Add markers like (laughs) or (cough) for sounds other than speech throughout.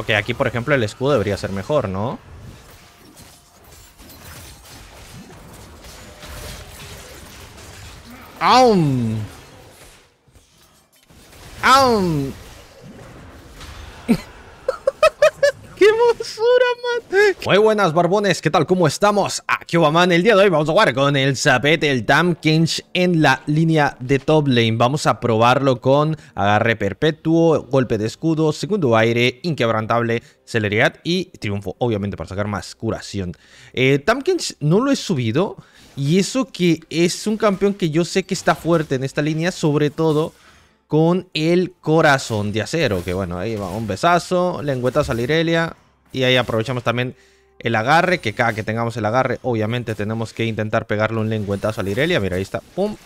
Ok, aquí por ejemplo el escudo debería ser mejor, ¿no? ¡Aum! ¡Aum! (laughs) ¡Qué hermosura, mate! Muy buenas, barbones, ¿qué tal? ¿Cómo estamos? Que man? El día de hoy vamos a jugar con el Zapete, el Tamkins en la línea de top lane. Vamos a probarlo con agarre perpetuo, golpe de escudo, segundo aire, inquebrantable, celeridad y triunfo, obviamente para sacar más curación. Eh, no lo he subido y eso que es un campeón que yo sé que está fuerte en esta línea, sobre todo con el corazón de acero. Que bueno, ahí va un besazo, lengüeta a Lirelia y ahí aprovechamos también el agarre, que cada que tengamos el agarre, obviamente tenemos que intentar pegarle un lengüetazo a Irelia Mira, ahí está, pum.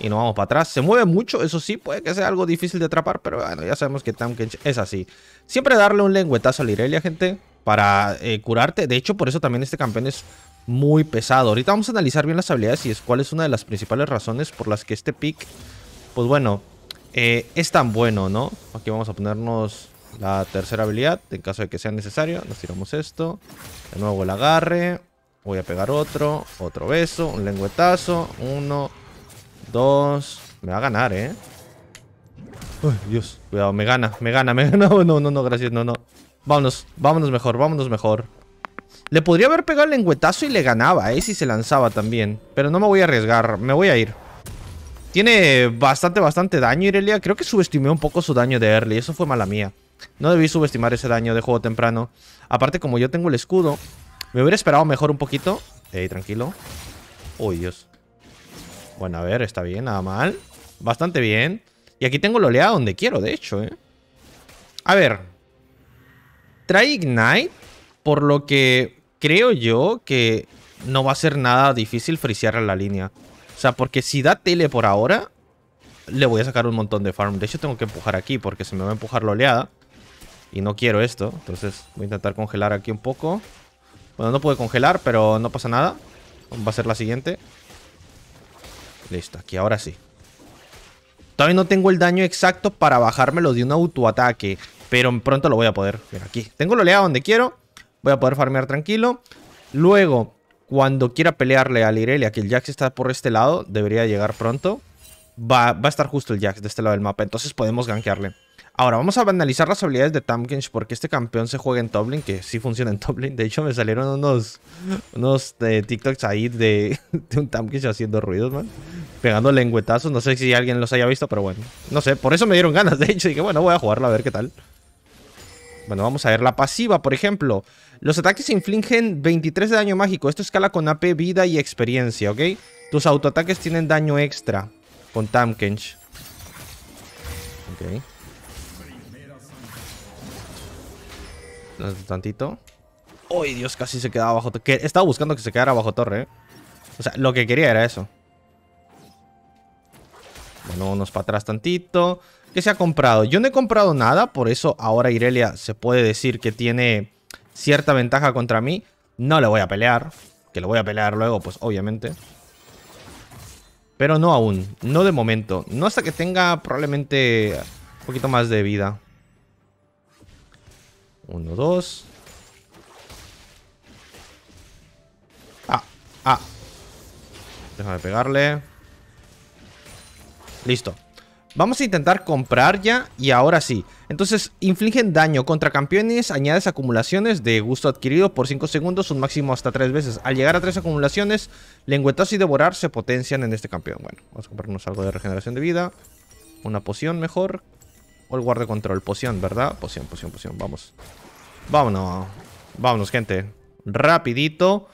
Y nos vamos para atrás. Se mueve mucho, eso sí, puede que sea algo difícil de atrapar, pero bueno, ya sabemos que Tamkench es así. Siempre darle un lengüetazo a Irelia, gente, para eh, curarte. De hecho, por eso también este campeón es muy pesado. Ahorita vamos a analizar bien las habilidades y es cuál es una de las principales razones por las que este pick, pues bueno, eh, es tan bueno, ¿no? Aquí vamos a ponernos la tercera habilidad, en caso de que sea necesario, nos tiramos esto. De nuevo el agarre. Voy a pegar otro, otro beso, un lengüetazo. Uno, dos. Me va a ganar, ¿eh? Uy, Dios, cuidado, me gana, me gana, me (laughs) gana. No, no, no, gracias, no, no. Vámonos, vámonos mejor, vámonos mejor. Le podría haber pegado el lenguetazo y le ganaba, ¿eh? Si se lanzaba también. Pero no me voy a arriesgar, me voy a ir. Tiene bastante, bastante daño Irelia. Creo que subestimé un poco su daño de early. Eso fue mala mía. No debí subestimar ese daño de juego temprano. Aparte, como yo tengo el escudo, me hubiera esperado mejor un poquito. Ey, tranquilo. Uy, Dios. Bueno, a ver, está bien, nada mal. Bastante bien. Y aquí tengo la oleada donde quiero, de hecho, ¿eh? A ver. Trae Ignite, por lo que creo yo que no va a ser nada difícil frisear a la línea. O sea, porque si da tele por ahora, le voy a sacar un montón de farm. De hecho, tengo que empujar aquí porque se me va a empujar la oleada. Y no quiero esto, entonces voy a intentar congelar aquí un poco. Bueno, no pude congelar, pero no pasa nada. Va a ser la siguiente. Listo, aquí ahora sí. Todavía no tengo el daño exacto para bajármelo de un autoataque, pero pronto lo voy a poder. aquí. Tengo lo oleada donde quiero. Voy a poder farmear tranquilo. Luego, cuando quiera pelearle al Irelia, que el Jax está por este lado, debería llegar pronto. Va, va a estar justo el Jax de este lado del mapa, entonces podemos gankearle. Ahora, vamos a analizar las habilidades de Tamkench porque este campeón se juega en top que sí funciona en top De hecho, me salieron unos, unos eh, TikToks ahí de, (laughs) de un Tamkench haciendo ruidos, man. Pegando lengüetazos, no sé si alguien los haya visto, pero bueno. No sé, por eso me dieron ganas, de hecho. Dije, bueno, voy a jugarla a ver qué tal. Bueno, vamos a ver la pasiva, por ejemplo. Los ataques infligen 23 de daño mágico. Esto escala con AP, vida y experiencia, ¿ok? Tus autoataques tienen daño extra con Tamkench. Ok. tantito. ¡Ay, Dios! Casi se quedaba bajo torre. Estaba buscando que se quedara bajo torre, ¿eh? O sea, lo que quería era eso. Bueno, unos para atrás tantito. ¿Qué se ha comprado? Yo no he comprado nada, por eso ahora Irelia se puede decir que tiene cierta ventaja contra mí. No le voy a pelear. Que lo voy a pelear luego, pues obviamente. Pero no aún. No de momento. No hasta que tenga probablemente un poquito más de vida. Uno, dos. Ah, ah. Déjame pegarle. Listo. Vamos a intentar comprar ya y ahora sí. Entonces, infligen daño contra campeones, añades acumulaciones de gusto adquirido por 5 segundos, un máximo hasta 3 veces. Al llegar a 3 acumulaciones, lengüetazo y devorar se potencian en este campeón. Bueno, vamos a comprarnos algo de regeneración de vida. Una poción mejor, o el guardia control. Poción, ¿verdad? Poción, poción, poción. Vamos. Vámonos. Vámonos, gente. Rapidito.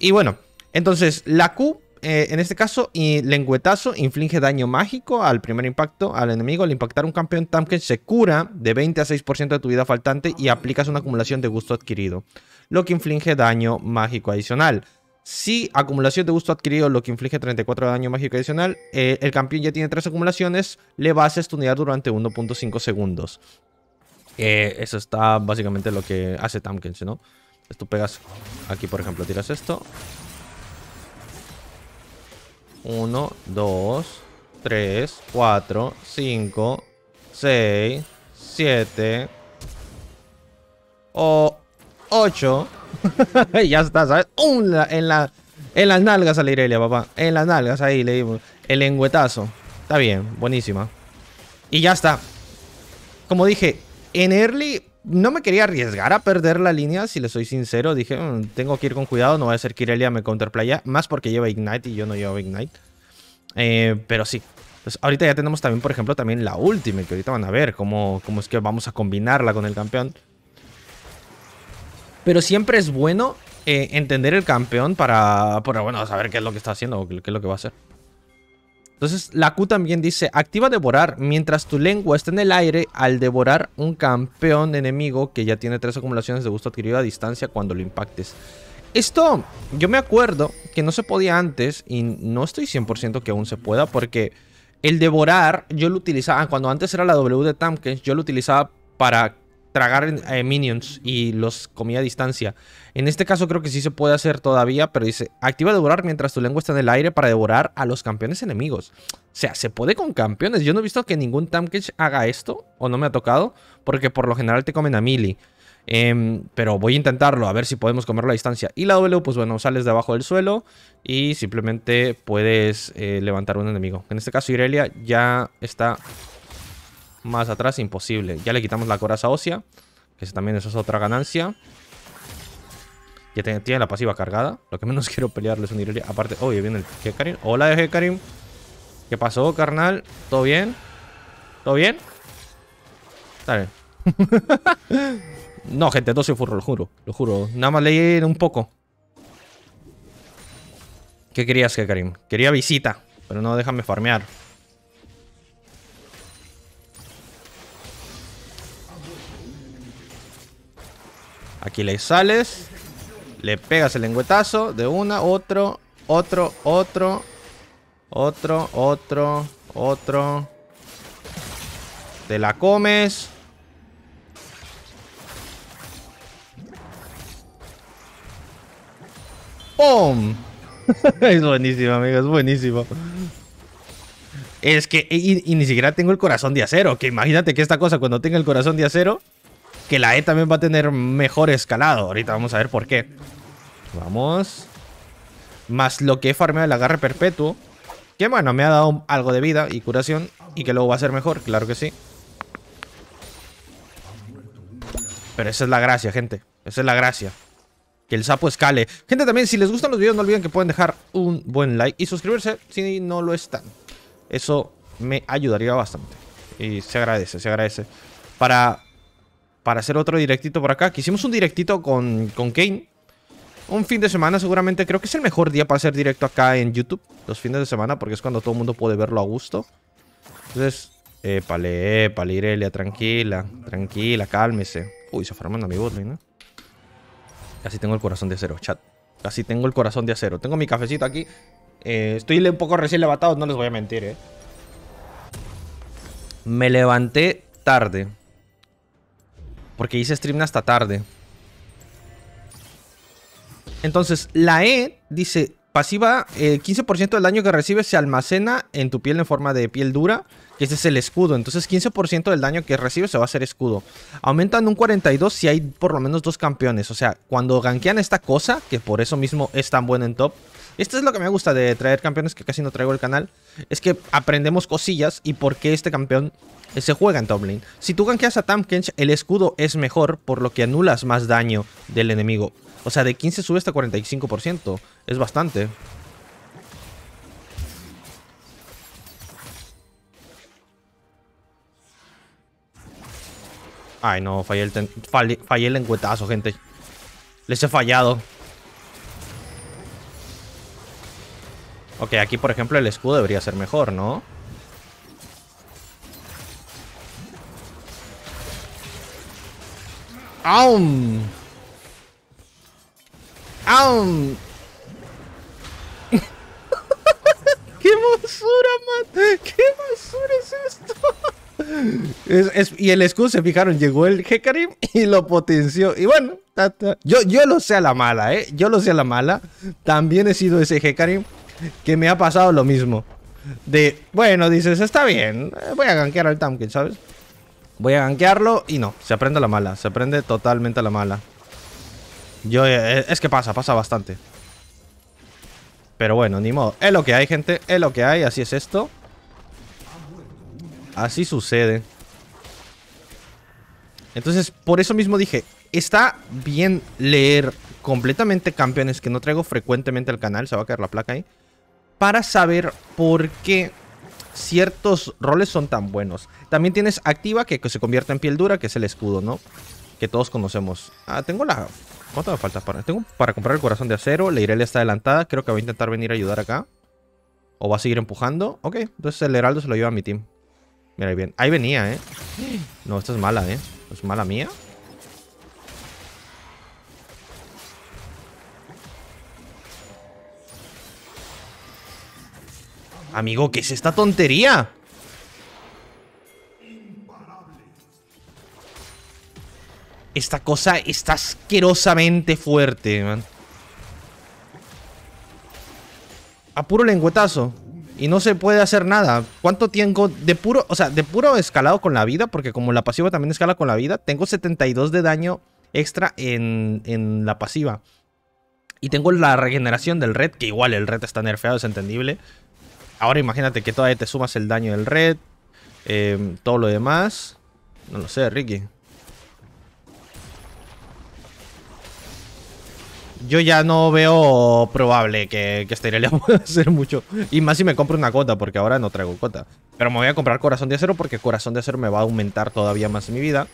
Y bueno, entonces la Q, eh, en este caso, y lengüetazo, inflige daño mágico al primer impacto al enemigo. Al impactar un campeón tanque se cura de 20 a 6% de tu vida faltante y aplicas una acumulación de gusto adquirido, lo que inflige daño mágico adicional. Si acumulación de gusto adquirido, lo que inflige 34 de daño mágico adicional, eh, el campeón ya tiene 3 acumulaciones, le vas a unidad durante 1.5 segundos. Eh, eso está básicamente lo que hace Tankens, ¿no? tú pegas aquí, por ejemplo, tiras esto. 1, 2, 3, 4, 5, 6, 7, 8. (laughs) ya está, ¿sabes? En, la, en las nalgas a la Irelia, papá. En las nalgas, ahí le dimos. El lenguetazo Está bien, buenísima. Y ya está. Como dije, en early no me quería arriesgar a perder la línea, si le soy sincero. Dije, mm, tengo que ir con cuidado, no va a ser que Irelia me counterplaya. Más porque lleva Ignite y yo no llevo Ignite. Eh, pero sí. Pues ahorita ya tenemos también, por ejemplo, también la última, que ahorita van a ver cómo, cómo es que vamos a combinarla con el campeón. Pero siempre es bueno eh, entender el campeón para, bueno, saber qué es lo que está haciendo o qué, es lo que va a hacer. Entonces, la Q también dice, activa devorar mientras tu lengua está en el aire al devorar un campeón enemigo que ya tiene tres acumulaciones de gusto adquirido a distancia cuando lo impactes. Esto, yo me acuerdo que no se podía antes y no estoy 100% que aún se pueda porque el devorar yo lo utilizaba, ah, cuando antes era la W de Tamkens, yo lo utilizaba para tragar eh, minions y los comía a distancia. En este caso creo que sí se puede hacer todavía, pero dice, activa devorar mientras tu lengua está en el aire para devorar a los campeones enemigos. O sea, se puede con campeones. Yo no he visto que ningún tanque haga esto, o no me ha tocado, porque por lo general te comen a mili. Em, pero voy a intentarlo, a ver si podemos comerlo a distancia. Y la W, pues bueno, sales de del suelo y simplemente puedes eh, levantar un enemigo. En este caso, Irelia ya está más atrás, imposible. Ya le quitamos la coraza ósea. Que también es otra ganancia. Ya tiene la pasiva cargada. Lo que menos (laughs) quiero pelearle es un Irelia. Aparte, oye, viene el Hekarim. Hola, Hekarim. ¿Qué pasó, carnal? ¿Todo bien? ¿Todo bien? Dale. (laughs) no, gente, todo se furro, lo juro. Lo juro. Nada más leí un poco. ¿Qué querías, Hekarim? Quería visita. Pero no, déjame farmear. Aquí le sales. Le pegas el lengüetazo de una, otro, otro, otro, otro, otro, otro. Te la comes. ¡Pum! (laughs) es buenísimo, amigos. es buenísimo. Es que, y, ni siquiera tengo el corazón de acero. Que imagínate que esta cosa, cuando tenga el corazón de acero, que la E también va a tener mejor escalado. Ahorita vamos a ver por qué. Vamos. Más lo que he farmeado el agarre perpetuo. Que bueno, me ha dado algo de vida y curación. Y que luego va a ser mejor, claro que sí. Pero esa es la gracia, gente. Esa es la gracia. Que el sapo escale. Gente, también, si les gustan los videos, no olviden que pueden dejar un buen like y suscribirse si no lo están. Eso me ayudaría bastante. Y se agradece, se agradece. Para para hacer otro directito por acá. Que hicimos un directito con, con Kane. Un fin de semana seguramente. Creo que es el mejor día para hacer directo acá en YouTube. Los fines de semana porque es cuando todo el mundo puede verlo a gusto. Entonces, épale, épale, Irelia, tranquila. Tranquila, cálmese. Uy, se a mi botlane, ¿no? Casi tengo el corazón de acero, chat. Casi tengo el corazón de acero. Tengo mi cafecito aquí. Eh, estoy un poco recién levantado, no les voy a mentir, ¿eh? Me levanté tarde. Porque hice stream hasta tarde. Entonces, la E dice, pasiva, el eh, 15% del daño que recibes se almacena en tu piel en forma de piel dura, que ese es el escudo. Entonces, 15% del daño que recibes se va a hacer escudo. Aumentan un 42 si hay por lo menos dos campeones. O sea, cuando gankean esta cosa, que por eso mismo es tan bueno en top, esto es lo que me gusta de traer campeones que casi no traigo el canal, es que aprendemos cosillas y por qué este campeón eh, se juega en Tomlin. Si tú ganqueas a Tamkench, el escudo es mejor, por lo que anulas más daño del enemigo. O sea, de 15 sube hasta 45%. Es bastante. Ay, no, fallé el, fallé, gente. Les he fallado. Ok, aquí, por ejemplo, el escudo debería ser mejor, ¿no? ¡Aum! (laughs) ¡Aum! ¡Qué basura, man! ¡Qué basura es esto! y el escudo, se fijaron, llegó el Hecarim y lo potenció. Y bueno, Yo, yo lo sé a la mala, ¿eh? Yo lo sé a la mala. También he sido ese Hecarim que me ha pasado lo mismo. De, bueno, dices, está bien, voy a ganquear al Tamkin, ¿sabes? Voy a ganquearlo y no, se aprende a la mala. Se aprende totalmente a la mala. Yo, eh, eh, es que pasa, pasa bastante. Pero bueno, ni modo. Es lo que hay, gente. Es lo que hay. Así es esto. Así sucede. Entonces, por eso mismo dije, está bien leer completamente campeones que no traigo frecuentemente al canal. Se va a caer la placa ahí. Para saber por qué ciertos roles son tan buenos. También tienes activa que, se convierte en piel dura, que es el escudo, ¿no? Que todos conocemos. Ah, tengo la... ¿Cuánto me falta para...? Tengo para comprar el corazón de acero. La Irelia está adelantada. Creo que va a intentar venir a ayudar acá. O va a seguir empujando. Ok, entonces el heraldo se lo lleva a mi team. Mira, bien. Ahí venía, ¿eh? No, esta es mala, ¿eh? ¿Es mala mía? Amigo, ¿qué es esta tontería? Esta cosa está asquerosamente fuerte, man. A puro lengüetazo. Y no se puede hacer nada. ¿Cuánto tengo de puro... O sea, de puro escalado con la vida, porque como la pasiva también escala con la vida, tengo 72 de daño extra en, en la pasiva. Y tengo la regeneración del red, que igual el red está nerfeado, es entendible. Ahora imagínate que todavía te sumas el daño del red. Em, todo lo demás. No lo sé, Ricky. Yo ya no veo probable que, este Irelia (laughs) pueda hacer mucho. Y más si me compro una cota, porque ahora no traigo cota. Pero me voy a comprar corazón de acero, porque corazón de acero me va a aumentar todavía más mi vida.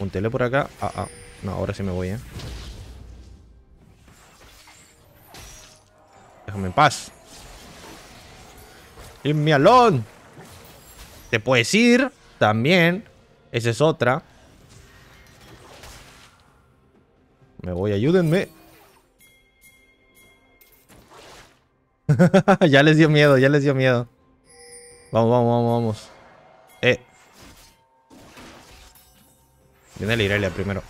Un tele por acá. Ah, ah. No, ahora sí me voy, eh. Déjame en paz. ¡Leave mi Te puedes ir también. Esa es otra. Me voy, ayúdenme. (laughs) ya les dio miedo, ya les dio miedo. Vamos, vamos, vamos, vamos. Eh. Viene la Irelia primero.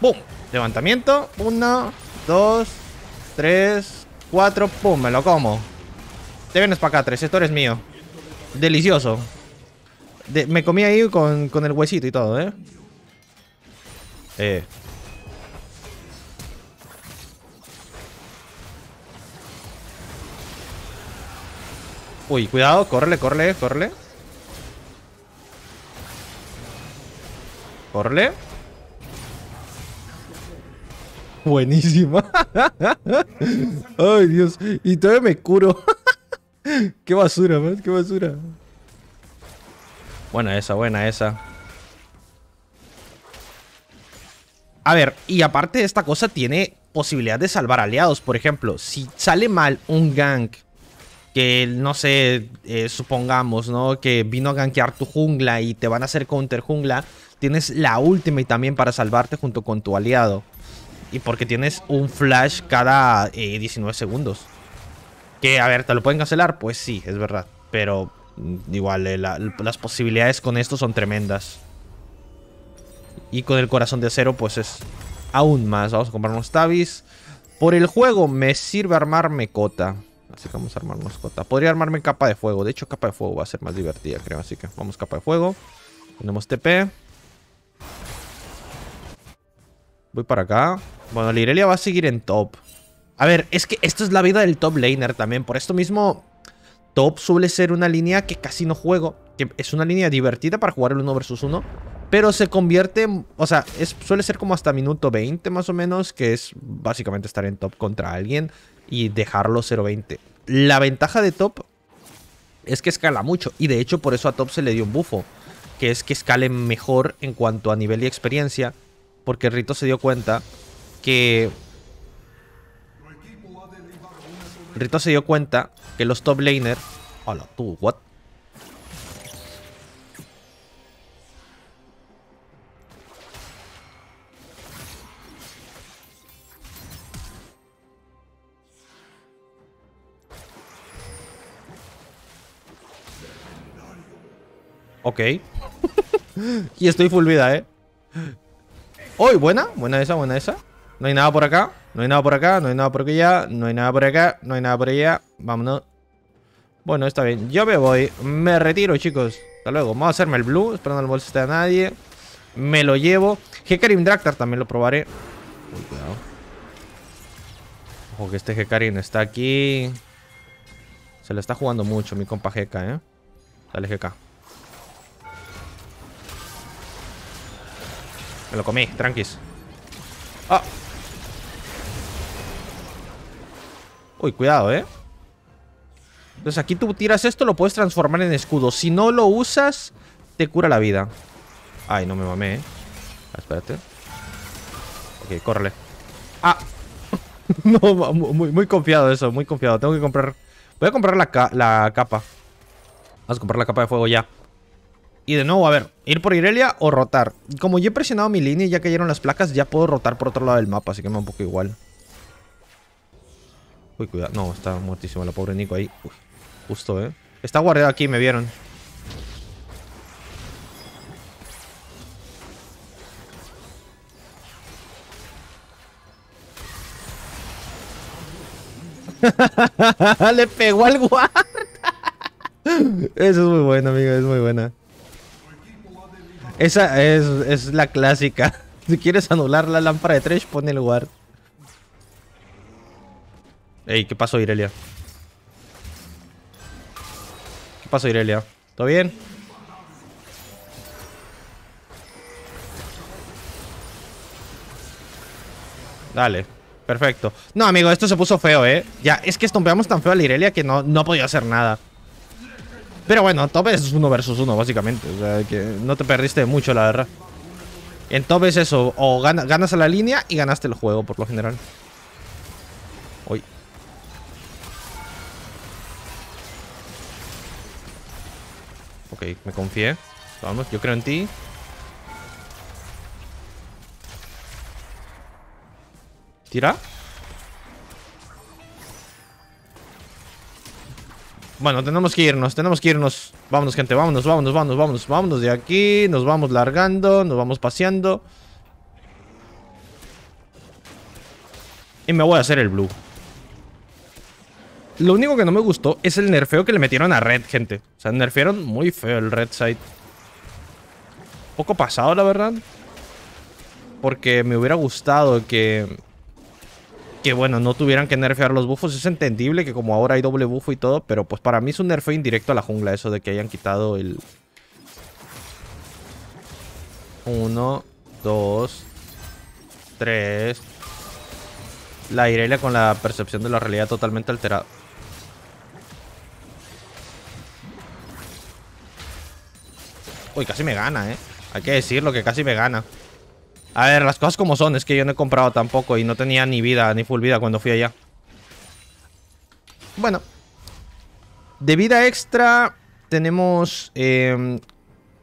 ¡Bum! Levantamiento. Uno, dos, tres, Cuatro, pum, me lo como. Te vienes para acá, tres. Esto eres mío. Delicioso. me comí ahí con, con el huesito y todo, ¿eh? Eh. Uy, cuidado, corre, corre, corre. Corre buenísima. Ay, Dios. Y todavía me curo. qué basura, man. Qué basura. Buena esa, buena esa. A ver, y aparte esta cosa tiene posibilidad de salvar aliados. Por ejemplo, si sale mal un gank que, no sé, eh, supongamos, ¿no? Que vino a gankear tu jungla y te van a hacer counter jungla. Tienes la última y también para salvarte junto con tu aliado. Y porque tienes un flash cada 19 eh, segundos. Que, a ver, ¿te lo pueden cancelar? Pues sí, es verdad. Pero mm, igual, eh, las posibilidades con esto son tremendas. Y con el corazón de acero, pues es aún más. Vamos a comprar unos tabis. Por el juego me sirve armarme cota. Así que vamos a armarnos cota. Podría armarme capa de fuego. De hecho, capa de fuego va a ser más divertida, creo. Así que vamos capa de fuego. Tenemos TP. Voy para acá. Bueno, Lirelia va a seguir en top. A ver, es que esto es la vida del top laner también. Por esto mismo, top suele ser una línea que casi no juego. Que es una línea divertida para jugar el 1 vs 1. Pero se convierte, o sea, suele ser como hasta minuto 20 más o menos, que es básicamente estar en top contra alguien y dejarlo 0-20. La ventaja de top es que escala mucho y de hecho por eso a top se le dio un bufo, que es que escale mejor en cuanto a nivel y experiencia, porque Rito se dio cuenta que Rito se dio cuenta que los top laner... Hola, tú, what? Ok. (laughs) y estoy full vida, ¿eh? ¡Uy! buena, buena esa, buena esa. No hay nada por acá. No hay nada por acá. No hay nada por aquí ya No hay nada por acá. No hay nada por allá. Vámonos. Bueno, está bien. Yo me voy. Me retiro, chicos. Hasta luego. Vamos a hacerme el blue. Esperando el bolso esté a nadie. Me lo llevo. Hecarim Dractar también lo probaré. Uy, cuidado. Ojo que este Hecarim está aquí. Se le está jugando mucho mi compa Jeka, ¿eh? Dale, Heca Me lo comí, tranquis. ¡Ah! Uy, cuidado, ¿eh? Entonces aquí tú tiras esto, lo puedes transformar en escudo. Si no lo usas, te cura la vida. Ay, no me mamé, ¿eh? Ah, espérate. Ok, córrele. Ah. (laughs) no, muy, muy confiado eso, muy confiado. Tengo que comprar... Voy a comprar la, la capa. Vamos a comprar la capa de fuego ya. Y de nuevo, a ver, ir por Irelia o rotar. Como yo he presionado mi línea y ya cayeron las placas, ya puedo rotar por otro lado del mapa, así que me da un poco igual. Uy, cuidado. No, está muertísimo la pobre Nico ahí. Uy, justo, ¿eh? Está guardado aquí, me vieron. (laughs) Le pegó al guard! Eso es muy bueno, amigo. Es muy buena. Esa es, es la clásica. (laughs) Si quieres anular la lámpara de Trash, pon el guard. Ey, ¿qué pasó, Irelia? ¿Qué pasó, Irelia? ¿Todo bien? Dale, perfecto No, amigo, esto se puso feo, ¿eh? Ya, es que estompeamos tan feo a la Irelia que no, no podía hacer nada Pero bueno, top es uno versus uno, básicamente O sea, que no te perdiste mucho, la verdad En top es eso, o ganas a la línea y ganaste el juego, por lo general me confié. Vamos, yo creo en ti. ¿Tira? Bueno, tenemos que irnos, tenemos que irnos. Vámonos, gente, vámonos, vámonos, vámonos, vámonos, vámonos de aquí. Nos vamos largando, nos vamos paseando. Y me voy a hacer el blue. Lo único que no me gustó es el nerfeo que le metieron a Red, gente. O sea, nerfearon muy feo el Red Side. Poco pasado, la verdad. Porque me hubiera gustado que... Que, bueno, no tuvieran que nerfear los bufos. Es entendible que como ahora hay doble buffo y todo. Pero, pues, para mí es un nerfeo indirecto a la jungla. Eso de que hayan quitado el... Uno, dos, tres... La Irelia con la percepción de la realidad totalmente alterada. Uy, casi me gana, ¿eh? Hay que decirlo que casi me gana. A ver, las cosas como son. Es que yo no he comprado tampoco y no tenía ni vida, ni full vida cuando fui allá. Bueno. De vida extra tenemos... Em,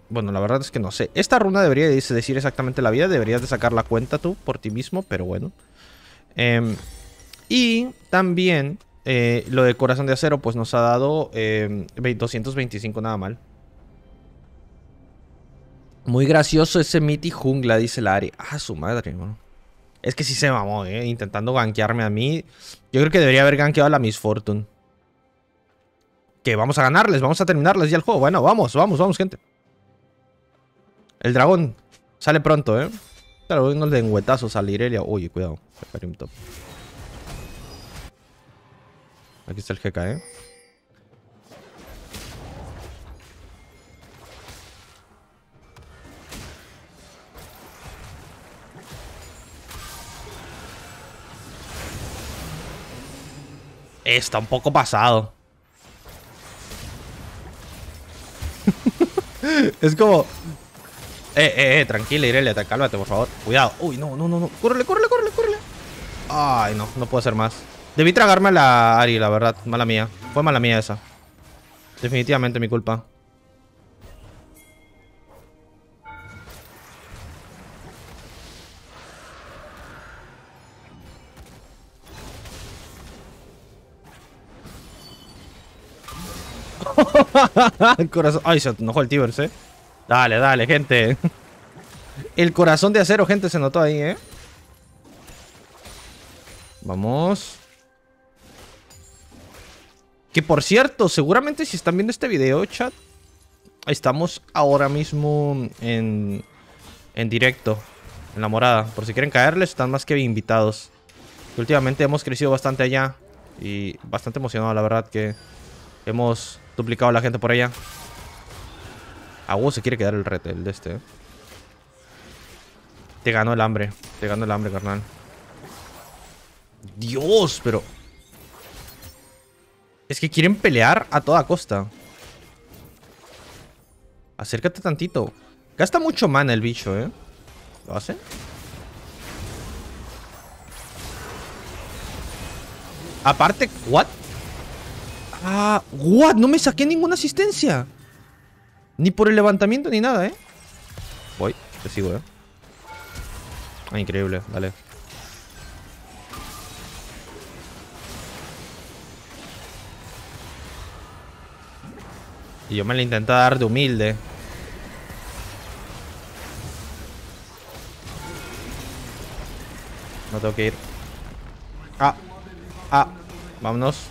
bueno, la verdad es que no sé. Esta runa debería decir exactamente la vida. Deberías de sacar la cuenta tú por ti mismo, pero bueno. Em, y también eh, lo de corazón de acero pues nos ha dado 225 em, nada mal. Muy gracioso ese Mitty jungla, dice Lari. Ah, su madre, hermano Es que sí se mamó, eh. Intentando gankearme a mí. Yo creo que debería haber gankeado a la Miss Fortune. Que vamos a ganarles, vamos a terminarles ya el juego. Bueno, vamos, vamos, vamos, gente. El dragón sale pronto, eh. Claro, no le den huetazos a Lirelia. Oye, cuidado. Aquí está el GK, eh. está un poco pasado. (laughs) es como... Eh, eh, eh, tranquila, Irelia, cálmate, por favor. Cuidado. Uy, no, no, no, no. Córrele, córrele, córrele, córrele. Ay, no, no puedo hacer más. Debí tragarme a la Ari, la verdad. Mala mía. Fue mala mía esa. Definitivamente mi culpa. (laughs) el corazón. Ay, se enojó el Tibers, eh. Dale, dale, gente. El corazón de acero, gente, se notó ahí, eh. Vamos. Que por cierto, seguramente si están viendo este video, chat, estamos ahora mismo en, en directo, en la morada. Por si quieren caerles, están más que invitados. últimamente hemos crecido bastante allá y bastante emocionado, la verdad, que hemos Duplicado la gente por allá. A se quiere quedar el rete, el de este. Eh. Te ganó el hambre. Te ganó el hambre, carnal. Dios, pero... Es que quieren pelear a toda costa. Acércate tantito. Gasta mucho mana el bicho, ¿eh? ¿Lo hace? Aparte, ¿what? Ah, what? No me saqué ninguna asistencia. Ni por el levantamiento ni nada, ¿eh? Voy, te sigo, ¿eh? Ah, increíble, vale. Y yo me la intentaba dar de humilde. No tengo que ir. Ah. Ah. Vámonos.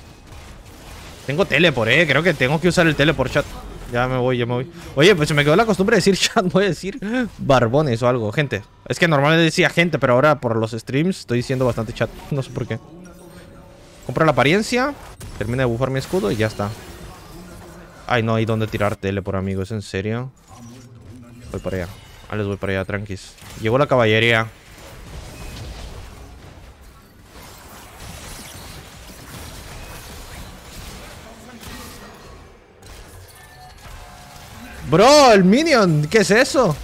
Tengo teleport, eh. Creo que tengo que usar el teleport, chat. Ya me voy, ya me voy. Oye, pues se me quedó la costumbre de decir (laughs) chat. Voy a decir barbones o algo. Gente. Es que normalmente decía gente, pero ahora por los streams estoy diciendo bastante chat. (laughs) No sé por qué. Compro la apariencia. Termino de buffar mi escudo y ya está. Ay, no hay donde tirar por amigos. ¿En serio? Voy para allá. Ah, les voy para allá, tranquis. Llegó la caballería. Bro, el minion, ¿qué es eso?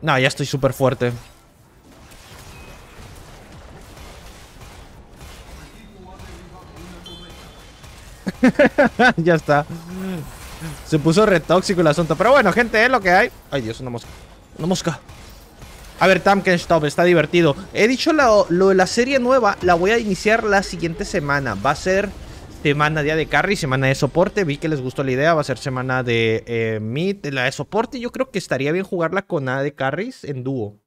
No, ya estoy súper fuerte. (laughs) ya está. Se puso retóxico el asunto. Pero bueno, gente, es lo que hay. Ay, Dios, una mosca. Una mosca. A ver, Tamkenstop, está divertido. He dicho lo, de la serie nueva, la voy a iniciar la siguiente semana. Va a ser semana día de carry, semana de soporte. Vi que les gustó la idea, va a ser semana de eh, meet la de soporte. Yo creo que estaría bien jugarla con nada de carries en dúo.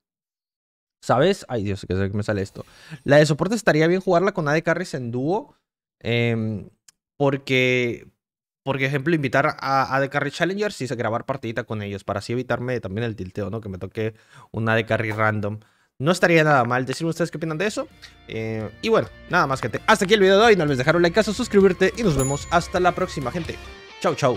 ¿Sabes? Ay, Dios, que me sale esto. La de soporte estaría bien jugarla con de Carries en dúo. Em, porque por ejemplo, invitar a, a The Carry Challengers y grabar partidita con ellos para así evitarme también el tilteo, ¿no? Que me toque una de Carry random. No estaría nada mal. Decirme ustedes qué opinan de eso. Eh, y bueno, nada más, gente. Hasta aquí el video de hoy. No olvides dejar un like, caso, suscribirte y nos vemos hasta la próxima, gente. Chau, chau.